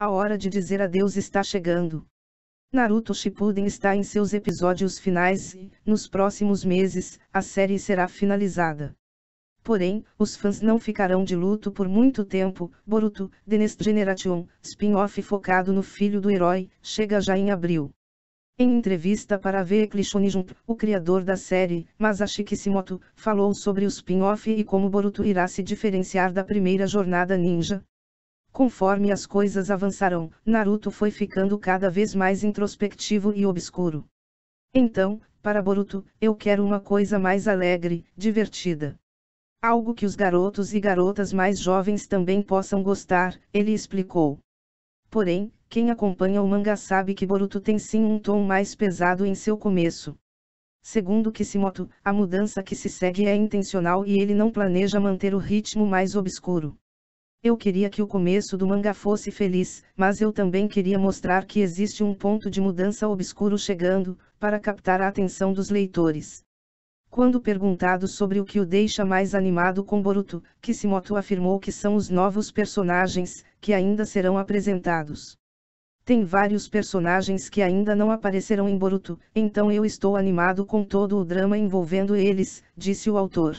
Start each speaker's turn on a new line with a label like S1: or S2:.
S1: A hora de dizer adeus está chegando. Naruto Shippuden está em seus episódios finais e, nos próximos meses, a série será finalizada. Porém, os fãs não ficarão de luto por muito tempo, Boruto, The Next Generation, spin-off focado no filho do herói, chega já em abril. Em entrevista para a Vehicle Jump, o criador da série, Masashi Kishimoto, falou sobre o spin-off e como Boruto irá se diferenciar da primeira jornada ninja, Conforme as coisas avançaram, Naruto foi ficando cada vez mais introspectivo e obscuro. Então, para Boruto, eu quero uma coisa mais alegre, divertida. Algo que os garotos e garotas mais jovens também possam gostar, ele explicou. Porém, quem acompanha o mangá sabe que Boruto tem sim um tom mais pesado em seu começo. Segundo Kishimoto, a mudança que se segue é intencional e ele não planeja manter o ritmo mais obscuro. Eu queria que o começo do manga fosse feliz, mas eu também queria mostrar que existe um ponto de mudança obscuro chegando, para captar a atenção dos leitores. Quando perguntado sobre o que o deixa mais animado com Boruto, Kishimoto afirmou que são os novos personagens, que ainda serão apresentados. Tem vários personagens que ainda não apareceram em Boruto, então eu estou animado com todo o drama envolvendo eles, disse o autor.